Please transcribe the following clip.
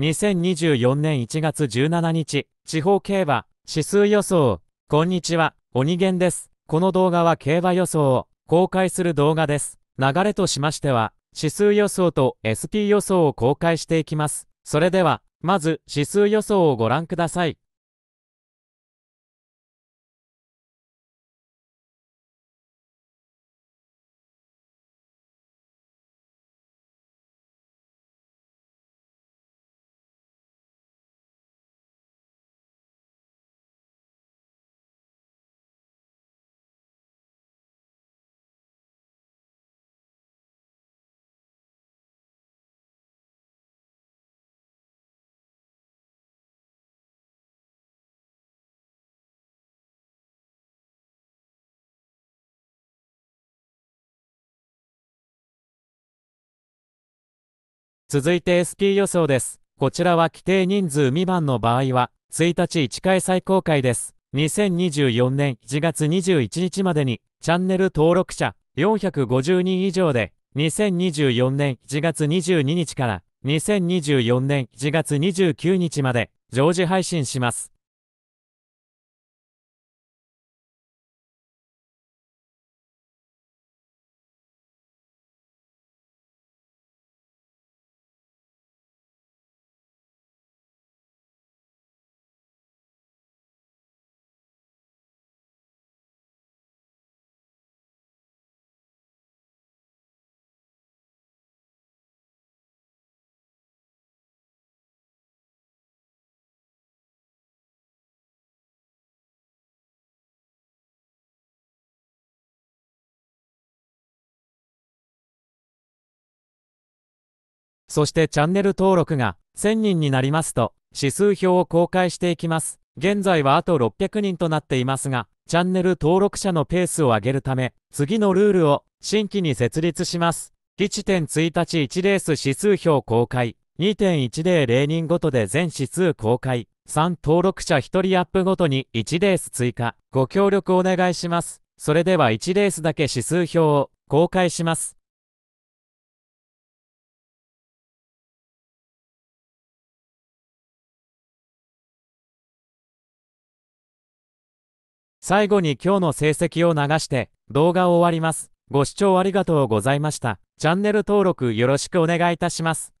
2024年1月17日、地方競馬、指数予想。こんにちは、鬼源です。この動画は競馬予想を公開する動画です。流れとしましては、指数予想と SP 予想を公開していきます。それでは、まず指数予想をご覧ください。続いて SP 予想です。こちらは規定人数未満の場合は、1日1回再公開です。2024年1月21日までに、チャンネル登録者450人以上で、2024年1月22日から2024年1月29日まで、常時配信します。そしてチャンネル登録が1000人になりますと、指数表を公開していきます。現在はあと600人となっていますが、チャンネル登録者のペースを上げるため、次のルールを新規に設立します。1 1日1レース指数表公開。2.100人ごとで全指数公開。3登録者1人アップごとに1レース追加。ご協力お願いします。それでは1レースだけ指数表を公開します。最後に今日の成績を流して動画を終わります。ご視聴ありがとうございました。チャンネル登録よろしくお願いいたします。